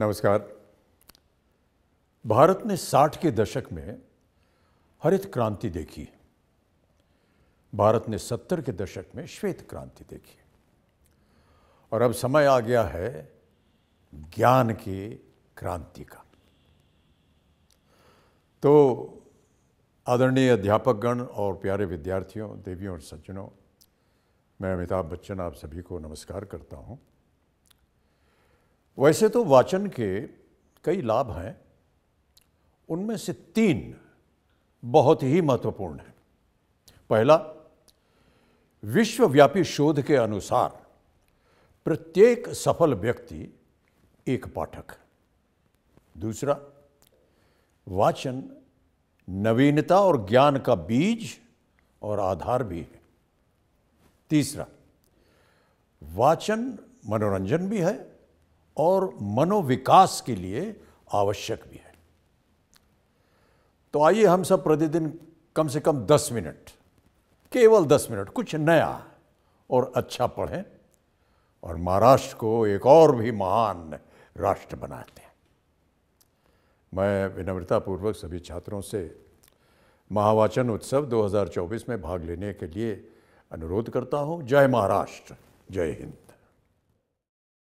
नमस्कार भारत ने 60 के दशक में हरित क्रांति देखी भारत ने 70 के दशक में श्वेत क्रांति देखी और अब समय आ गया है ज्ञान की क्रांति का तो आदरणीय अध्यापकगण और प्यारे विद्यार्थियों देवियों और सज्जनों मैं अमिताभ बच्चन आप सभी को नमस्कार करता हूँ वैसे तो वाचन के कई लाभ हैं उनमें से तीन बहुत ही महत्वपूर्ण हैं पहला विश्वव्यापी शोध के अनुसार प्रत्येक सफल व्यक्ति एक पाठक दूसरा वाचन नवीनता और ज्ञान का बीज और आधार भी है तीसरा वाचन मनोरंजन भी है और मनोविकास के लिए आवश्यक भी है तो आइए हम सब प्रतिदिन कम से कम दस मिनट केवल दस मिनट कुछ नया और अच्छा पढ़ें और महाराष्ट्र को एक और भी महान राष्ट्र बनाते हैं मैं विनम्रतापूर्वक सभी छात्रों से महावाचन उत्सव 2024 में भाग लेने के लिए अनुरोध करता हूँ जय महाराष्ट्र जय हिंद